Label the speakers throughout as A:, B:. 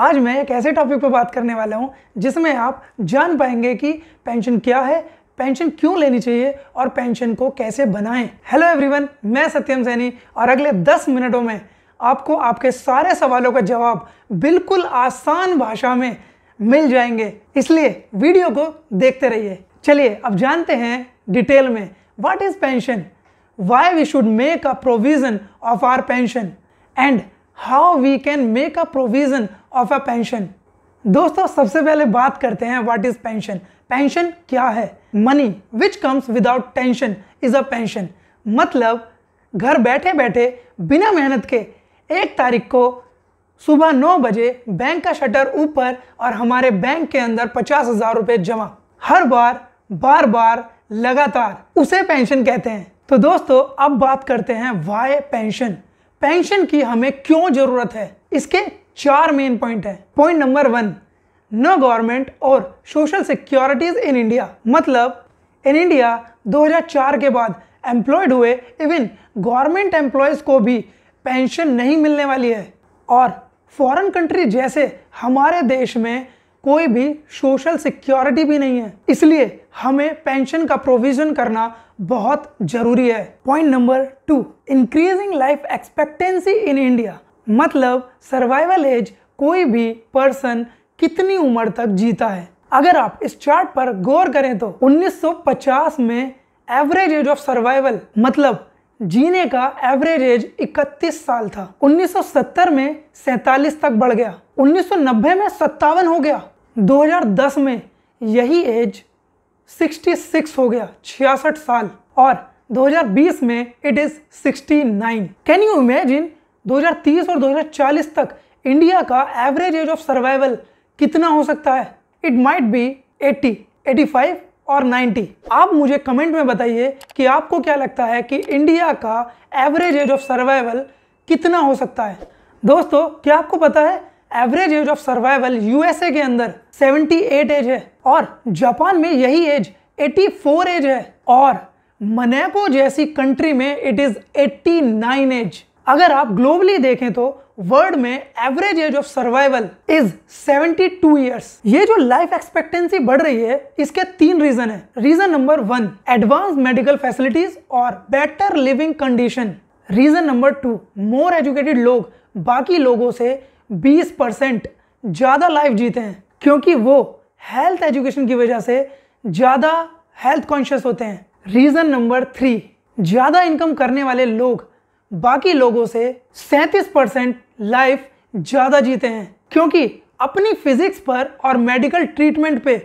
A: आज मैं एक ऐसे टॉपिक पर बात करने वाला हूँ जिसमें आप जान पाएंगे कि पेंशन क्या है पेंशन क्यों लेनी चाहिए और पेंशन को कैसे बनाएं हेलो एवरीवन मैं सत्यम सैनी और अगले 10 मिनटों में आपको आपके सारे सवालों का जवाब बिल्कुल आसान भाषा में मिल जाएंगे इसलिए वीडियो को देखते रहिए चलिए अब जानते हैं डिटेल में what is pension why we should make a provision of our pension and how we can make a provision of a pension दोस्तों सबसे पहले बात करते हैं व्हाट इज पेंशन पेंशन क्या है money which comes without tension is a pension मतलब घर बैठे बैठे बिना मेहनत के एक तारीख को सुबह नौ बजे बैंक का शटर ऊपर और हमारे बैंक के अंदर पचास हजार रुपये जमा हर बार बार बार लगातार उसे पेंशन कहते हैं तो दोस्तों अब बात करते हैं वाई पेंशन पेंशन की हमें क्यों जरूरत है इसके चार मेन पॉइंट है पॉइंट नंबर वन न गवर्नमेंट और सोशल सिक्योरिटीज इन इंडिया मतलब इन इंडिया 2004 के बाद एम्प्लॉयड हुए इवन गवर्नमेंट एम्प्लॉयज़ को भी पेंशन नहीं मिलने वाली है और फॉरेन कंट्री जैसे हमारे देश में कोई भी सोशल सिक्योरिटी भी नहीं है इसलिए हमें पेंशन का प्रोविज़न करना बहुत जरूरी है point number two increasing life expectancy in India मतलब सर्वाइवल एज कोई भी पर्सन कितनी उम्र तक जीता है अगर आप इस चार्ट पर गौर करें तो 1950 में एवरेज एज ऑफ सर्वाइवल मतलब जीने का एवरेज एज 31 साल था 1970 में 47 तक बढ़ गया 1990 में सत्तावन हो गया 2010 में यही एज 66 हो गया 66 साल और 2020 में it is 69 can you imagine 2030 और 2040 तक इंडिया का एवरेज एज ऑफ सर्वाइवल कितना हो सकता है इट माइट बी 80, 85 और 90 आप मुझे कमेंट में बताइए कि आपको क्या लगता है कि इंडिया का एवरेज एज ऑफ सर्वाइवल कितना हो सकता है दोस्तों क्या आपको पता है average age of survival USA के अंदर 78 एज है और जापान में यही एज 84 एज है और मनेको जैसी कंट्री में इट इज 89 एज अगर आप ग्लोबली देखें तो वर्ल्ड में average age of survival is 72 years ये जो लाइफ एक्सपेक्टेंसी बढ़ रही है इसके तीन रीजन है reason number one advance medical facilities और better living condition reason number two more educated लोग बाकी लोगों से 20 परसेंट ज़्यादा लाइफ जीते हैं क्योंकि वो हेल्थ एजुकेशन की वजह से ज़्यादा हेल्थ कॉन्शियस होते हैं रीज़न नंबर थ्री ज़्यादा इनकम करने वाले लोग बाकी लोगों से सैंतीस परसेंट लाइफ ज़्यादा जीते हैं क्योंकि अपनी फिजिक्स पर और मेडिकल ट्रीटमेंट पे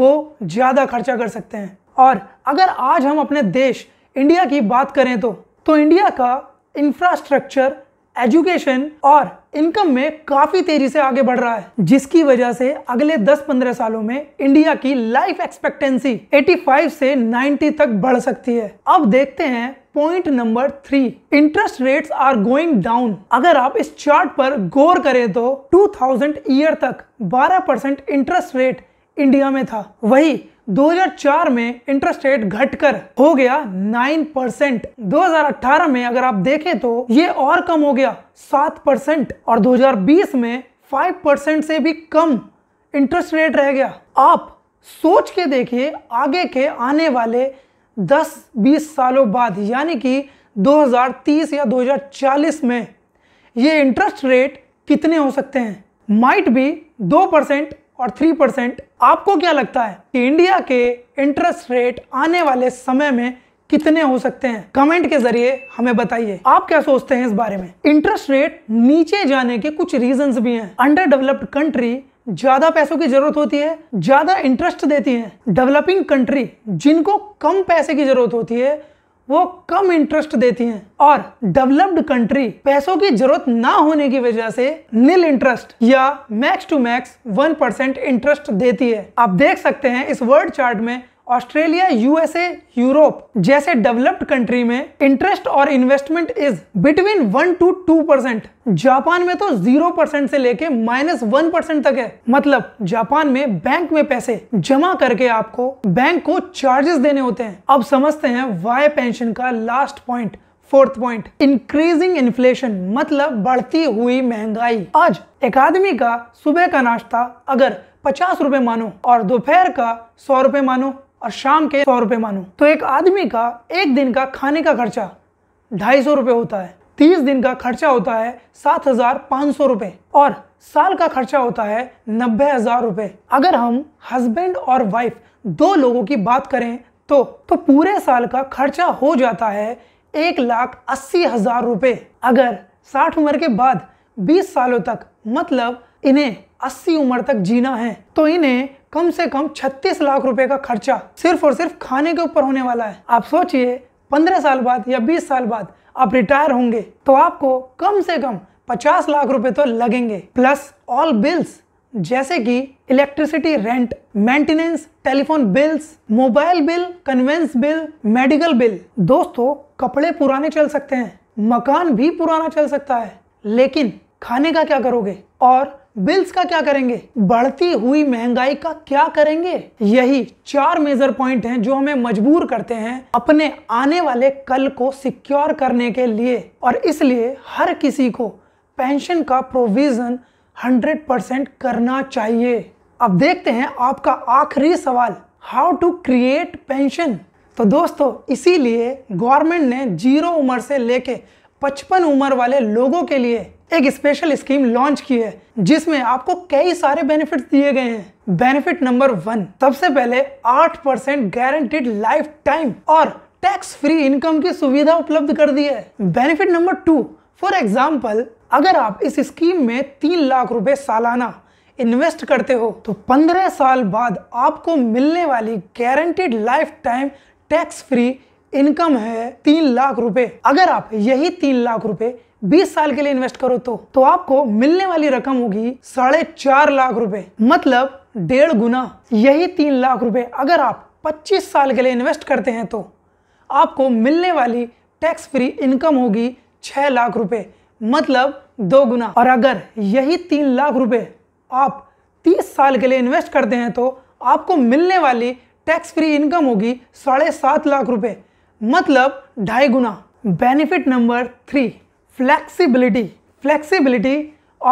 A: वो ज़्यादा खर्चा कर सकते हैं और अगर आज हम अपने देश इंडिया की बात करें तो तो इंडिया का इंफ्रास्ट्रक्चर एजुकेशन और इनकम में काफी तेजी से आगे बढ़ रहा है जिसकी वजह से अगले 10-15 सालों में इंडिया की लाइफ एक्सपेक्टेंसी 85 से 90 तक बढ़ सकती है अब देखते हैं point number three interest rates are going down अगर आप इस चार्ट पर गौर करें तो 2000 ईयर तक 12 परसेंट इंटरेस्ट रेट इंडिया में था वही 2004 में इंटरेस्ट रेट घटकर हो गया 9 परसेंट दो में अगर आप देखें तो ये और कम हो गया 7 परसेंट और 2020 में 5 परसेंट से भी कम इंटरेस्ट रेट रह गया आप सोच के देखिए आगे के आने वाले 10-20 सालों बाद यानी कि 2030 या 2040 में ये इंटरेस्ट रेट कितने हो सकते हैं माइट भी दो परसेंट और थ्री परसेंट आपको क्या लगता है कि इंडिया के इंटरेस्ट रेट आने वाले समय में कितने हो सकते हैं कमेंट के जरिए हमें बताइए आप क्या सोचते हैं इस बारे में इंटरेस्ट रेट नीचे जाने के कुछ रीजन भी हैं अंडर डेवलप्ड कंट्री ज्यादा पैसों की जरूरत होती है ज्यादा इंटरेस्ट देती है डेवलपिंग कंट्री जिनको कम पैसे की जरूरत होती है वो कम इंटरेस्ट देती हैं और डेवलप्ड कंट्री पैसों की जरूरत ना होने की वजह से नील इंटरेस्ट या max to max one percent interest देती है आप देख सकते हैं इस वर्ड चार्ट में ऑस्ट्रेलिया यूएसए यूरोप जैसे डेवलप्ड कंट्री में इंटरेस्ट और investment is between one two two percent Japan में तो जीरो परसेंट से लेके माइनस वन परसेंट तक है मतलब जापान में बैंक में पैसे जमा करके आपको बैंक को चार्जेस देने होते हैं अब समझते हैं वाई पेंशन का last point fourth point increasing inflation मतलब बढ़ती हुई महंगाई आज एक आदमी का सुबह का नाश्ता अगर पचास रुपए मानो और दोपहर का सौ रुपए मानो और शाम के सौ रुपये मानो तो एक आदमी का एक दिन का खाने का खर्चा ढाई सौ रुपये होता है तीस दिन का खर्चा होता है सात हजार पाँच सौ रुपये और साल का खर्चा होता है नब्बे हजार रुपये अगर हम हस्बैंड और वाइफ दो लोगों की बात करें तो तो पूरे साल का खर्चा हो जाता है एक लाख अस्सी हजार रुपये अगर साठ उम्र के बाद बीस सालों तक मतलब इन्हें अस्सी उम्र तक जीना है तो इन्हें कम से कम 36 लाख रुपए का खर्चा सिर्फ और सिर्फ खाने के ऊपर होने वाला है आप सोचिए 15 साल बाद या 20 साल बाद आप रिटायर होंगे तो आपको कम से कम 50 लाख रुपए तो लगेंगे प्लस ऑल बिल्स जैसे कि electricity rent maintenance telephone bills mobile bill conveyance bill medical bill दोस्तों कपड़े पुराने चल सकते हैं मकान भी पुराना चल सकता है लेकिन खाने का क्या करोगे और बिल्स का क्या करेंगे बढ़ती हुई महंगाई का क्या करेंगे यही चार मेजर पॉइंट हैं जो हमें मजबूर करते हैं अपने आने वाले कल को सिक्योर करने के लिए और इसलिए हर किसी को पेंशन का प्रोविजन 100 परसेंट करना चाहिए अब देखते हैं आपका आखिरी सवाल हाउ टू क्रिएट पेंशन तो दोस्तों इसीलिए गवर्नमेंट ने जीरो उम्र से लेके पचपन उम्र वाले लोगों के लिए एक स्पेशल स्कीम लॉन्च की है जिसमें आपको कई सारे बेनिफिट्स दिए गए हैं बेनिफिट नंबर वन सबसे पहले आठ परसेंट गारंटेड लाइफ टाइम और टैक्स फ्री इनकम की सुविधा उपलब्ध कर दी है benefit number two for example अगर आप इस स्कीम में तीन लाख रुपए सालाना इन्वेस्ट करते हो तो 15 साल बाद आपको मिलने वाली guaranteed lifetime tax free income है तीन लाख रुपए अगर आप यही तीन लाख रुपए 20 साल के लिए इन्वेस्ट करो तो तो आपको मिलने वाली रकम होगी साढ़े चार लाख रुपए मतलब डेढ़ गुना यही तीन लाख रुपए अगर आप 25 साल के लिए इन्वेस्ट करते हैं तो आपको मिलने वाली टैक्स फ्री इनकम होगी छह लाख रुपए मतलब दो गुना और अगर यही तीन लाख रुपए आप 30 साल के लिए इन्वेस्ट करते हैं तो आपको मिलने वाली टैक्स फ्री इनकम होगी साढ़े सात लाख रुपए मतलब ढाई गुना benefit number three flexibility flexibility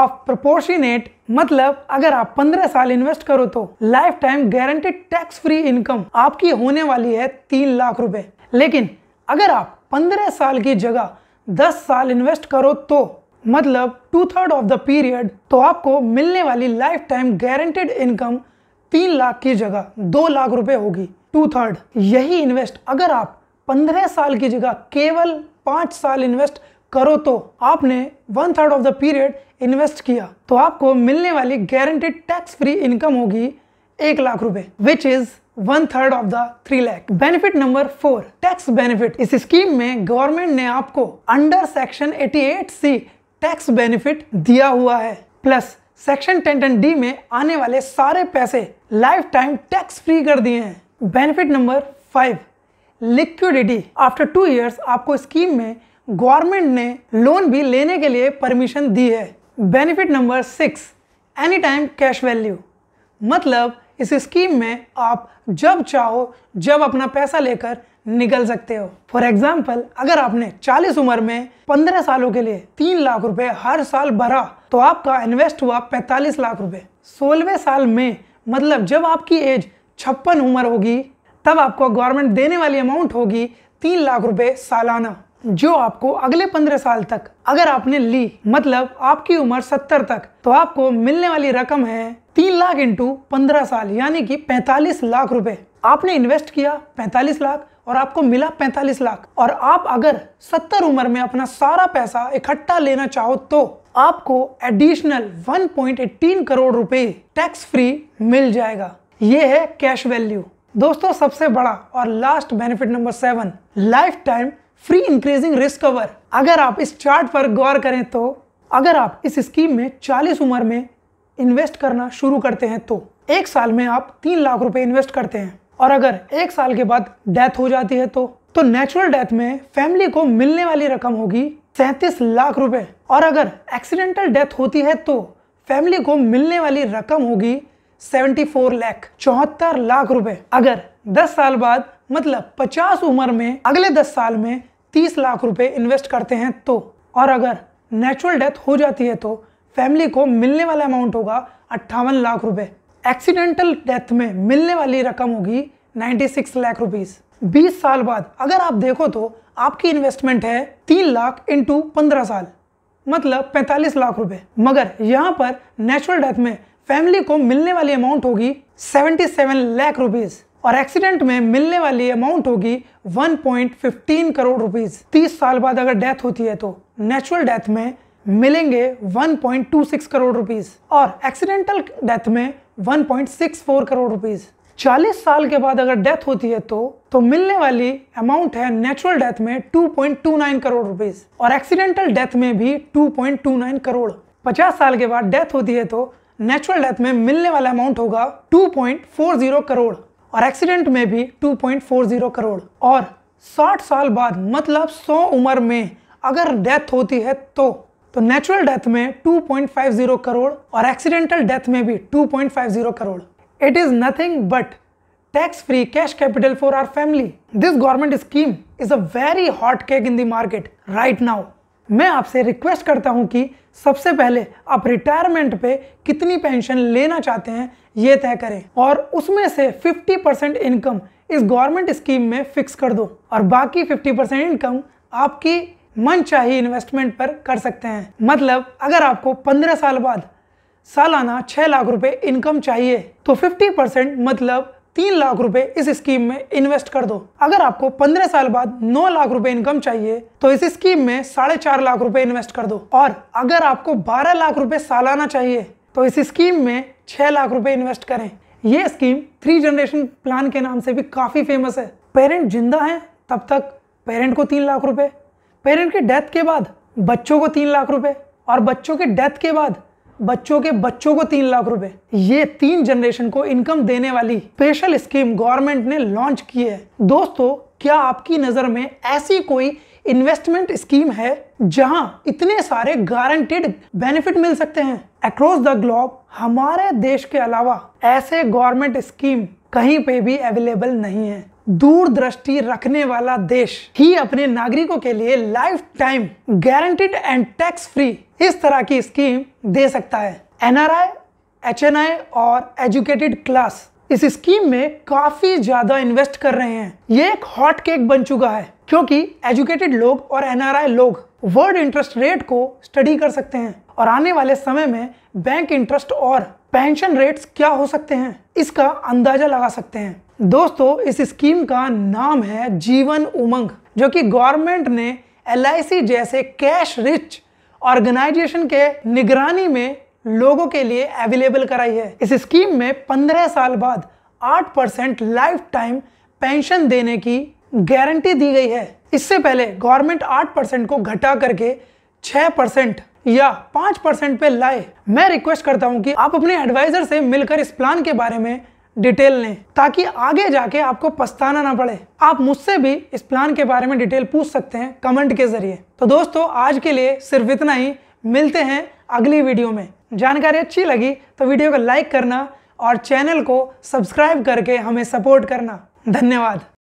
A: of proportionate मतलब अगर आप 15 साल इन्वेस्ट करो तो lifetime guaranteed tax free income आपकी होने वाली है तीन लाख रुपए लेकिन अगर आप 15 साल की जगह 10 साल इन्वेस्ट करो तो मतलब two third of the period तो आपको मिलने वाली लाइफ टाइम गारंटेड इनकम तीन लाख की जगह दो लाख रुपए होगी टू थर्ड यही इन्वेस्ट अगर आप पंद्रह साल की जगह केवल पाँच साल इन्वेस्ट करो तो आपने one third of the period invest किया तो आपको मिलने वाली गारंटेड टैक्स फ्री इनकम होगी एक लाख रुपए which is one third of the three lakh benefit number four tax benefit इस स्कीम में गवर्नमेंट ने आपको under section 88 C tax benefit दिया हुआ है plus section ten ten D में आने वाले सारे पैसे लाइफ टाइम टैक्स फ्री कर दिए हैं benefit number five liquidity after two years आपको स्कीम में गवर्नमेंट ने लोन भी लेने के लिए परमिशन दी है benefit number six any time cash value मतलब इस स्कीम में आप जब चाहो जब अपना पैसा लेकर निकल सकते हो फॉर एग्जाम्पल अगर आपने 40 उम्र में 15 सालों के लिए 3 लाख रुपए हर साल भरा तो आपका इन्वेस्ट हुआ 45 लाख रुपए सोलवे साल में मतलब जब आपकी एज छप्पन उम्र होगी तब आपको गवर्नमेंट देने वाली अमाउंट होगी तीन लाख रुपए सालाना जो आपको अगले पंद्रह साल तक अगर आपने ली मतलब आपकी उम्र सत्तर तक तो आपको मिलने वाली रकम है तीन लाख इंटू पंद्रह साल यानी कि पैंतालीस लाख रुपए आपने इन्वेस्ट किया पैंतालीस लाख और आपको मिला पैंतालीस लाख और आप अगर सत्तर उम्र में अपना सारा पैसा इकट्ठा लेना चाहो तो आपको एडिशनल 1.18 करोड़ रुपए टैक्स फ्री मिल जाएगा ये है कैश वैल्यू दोस्तों सबसे बड़ा और last benefit number seven lifetime free increasing risk cover अगर आप इस चार्ट पर गौर करें तो अगर आप इस स्कीम में 40 उम्र में इन्वेस्ट करना शुरू करते हैं तो एक साल में आप तीन लाख रुपए इन्वेस्ट करते हैं और अगर एक साल के बाद डेथ हो जाती है तो तो नेचुरल डेथ में फैमिली को मिलने वाली रकम होगी सैंतीस लाख रुपए और अगर एक्सीडेंटल डेथ होती है तो फैमिली को मिलने वाली रकम होगी 74 लाख चौहत्तर लाख रुपए अगर 10 साल बाद मतलब 50 उम्र में अगले 10 साल में 30 लाख रुपए इन्वेस्ट करते हैं तो और अगर नेचुरल डेथ हो जाती है तो फैमिली को मिलने वाला अमाउंट होगा अट्ठावन लाख रुपए एक्सीडेंटल डेथ में मिलने वाली रकम होगी 96 लाख रुपीस 20 साल बाद अगर आप देखो तो आपकी इन्वेस्टमेंट है तीन लाख इंटू पंद्रह साल मतलब 45 लाख रुपए मगर यहाँ पर नेचुरल डेथ में फैमिली को मिलने वाली अमाउंट होगी 77 लाख रुपीस और एक्सीडेंट में मिलने वाली अमाउंट होगी 1.15 करोड़ रुपीस 30 साल बाद अगर डेथ होती है तो नेचुरल डेथ में मिलेंगे 1.26 करोड़ रुपीस और एक्सीडेंटल डेथ में 1.64 करोड़ रुपीस 40 साल के बाद अगर डेथ होती है तो तो मिलने वाली अमाउंट है नेचुरल डेथ में 2.29 करोड़ रुपीस और एक्सीडेंटल डेथ में भी 2.29 करोड़ 50 साल के बाद डेथ होती है तो नेचुरल डेथ में मिलने वाला अमाउंट होगा 2.40 करोड़ और एक्सीडेंट में भी 2.40 करोड़ और 60 साल बाद मतलब 100 उम्र में अगर डेथ होती है तो तो नेचुरल डेथ में 2.50 करोड़ और एक्सीडेंटल डेथ में भी 2.50 crore it is nothing but tax free cash capital for our family this government scheme is a very hot cake in the market right now मैं आपसे रिक्वेस्ट करता हूं कि सबसे पहले आप रिटायरमेंट पे कितनी पेंशन लेना चाहते हैं ये तय करें और उसमें से 50 परसेंट इनकम इस गवर्नमेंट स्कीम में फिक्स कर दो और बाकी 50 परसेंट इनकम आपकी मन चाहिए इन्वेस्टमेंट पर कर सकते हैं मतलब अगर आपको 15 साल बाद सालाना 6 लाख रुपए इनकम चाहिए तो 50 परसेंट मतलब तीन लाख रुपए इस स्कीम में इन्वेस्ट कर दो अगर आपको पंद्रह साल बाद नौ लाख रुपए इनकम चाहिए तो इस स्कीम में साढ़े चार लाख रुपए इन्वेस्ट कर दो और अगर आपको बारह लाख रुपए सालाना चाहिए तो इस स्कीम में छह लाख रुपए इन्वेस्ट करें ये स्कीम थ्री जनरेशन प्लान के नाम से भी काफ़ी फेमस है पेरेंट जिंदा है तब तक पेरेंट को तीन लाख रुपए पेरेंट के डेथ के बाद बच्चों को तीन लाख रुपए और बच्चों के डेथ के बाद बच्चों के बच्चों को तीन लाख रुपए ये तीन जनरेशन को इनकम देने वाली स्पेशल स्कीम गवर्नमेंट ने लॉन्च की है दोस्तों क्या आपकी नजर में ऐसी कोई इन्वेस्टमेंट स्कीम है जहां इतने सारे गारंटेड बेनिफिट मिल सकते हैं अक्रॉस द ग्लोब हमारे देश के अलावा ऐसे गवर्नमेंट स्कीम कहीं पे भी अवेलेबल नहीं है दूरदृष्टि रखने वाला देश ही अपने नागरिकों के लिए lifetime guaranteed and tax free इस तरह की स्कीम दे सकता है एनआरआई एचएनआई और एजुकेटेड क्लास इस स्कीम में काफी ज्यादा इन्वेस्ट कर रहे हैं ये एक हॉट केक बन चुका है क्योंकि एजुकेटेड लोग और एनआरआई लोग वर्ल्ड इंटरेस्ट रेट को स्टडी कर सकते हैं और आने वाले समय में बैंक इंटरेस्ट और पेंशन रेट्स क्या हो सकते हैं इसका अंदाजा लगा सकते हैं दोस्तों इस स्कीम का नाम है जीवन उमंग जो कि गवर्नमेंट ने एल जैसे कैश रिच ऑर्गेनाइजेशन के निगरानी में लोगों के लिए अवेलेबल कराई है इस स्कीम में 15 साल बाद 8 परसेंट लाइफ टाइम पेंशन देने की गारंटी दी गई है इससे पहले गवर्नमेंट 8 परसेंट को घटा करके 6 परसेंट या पांच परसेंट पे लाए मैं रिक्वेस्ट करता हूं कि आप अपने एडवाइजर से मिलकर इस प्लान के बारे में डिटेल लें ताकि आगे जाके आपको पछताना ना पड़े आप मुझसे भी इस प्लान के बारे में डिटेल पूछ सकते हैं कमेंट के जरिए तो दोस्तों आज के लिए सिर्फ इतना ही मिलते हैं अगली वीडियो में जानकारी अच्छी लगी तो वीडियो को लाइक करना और चैनल को सब्सक्राइब करके हमें सपोर्ट करना धन्यवाद